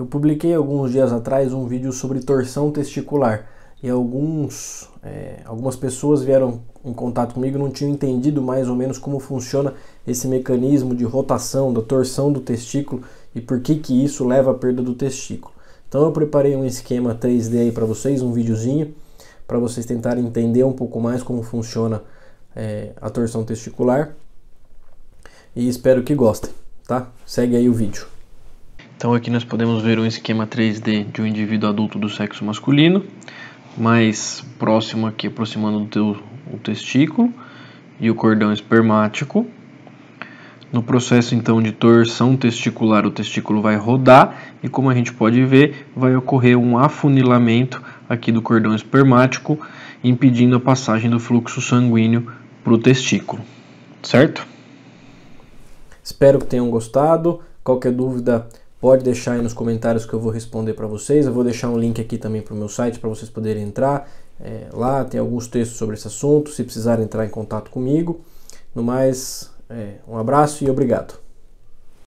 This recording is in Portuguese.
Eu publiquei alguns dias atrás um vídeo sobre torção testicular e alguns, é, algumas pessoas vieram em contato comigo e não tinham entendido mais ou menos como funciona esse mecanismo de rotação da torção do testículo e por que, que isso leva à perda do testículo. Então eu preparei um esquema 3D aí para vocês, um videozinho, para vocês tentarem entender um pouco mais como funciona é, a torção testicular. E espero que gostem, tá? Segue aí o vídeo. Então aqui nós podemos ver um esquema 3D de um indivíduo adulto do sexo masculino, mais próximo aqui, aproximando do teu, o testículo e o cordão espermático. No processo então de torção testicular, o testículo vai rodar e como a gente pode ver, vai ocorrer um afunilamento aqui do cordão espermático, impedindo a passagem do fluxo sanguíneo para o testículo, certo? Espero que tenham gostado. Qualquer dúvida, Pode deixar aí nos comentários que eu vou responder para vocês. Eu vou deixar um link aqui também para o meu site para vocês poderem entrar. É, lá tem alguns textos sobre esse assunto, se precisar entrar em contato comigo. No mais, é, um abraço e obrigado.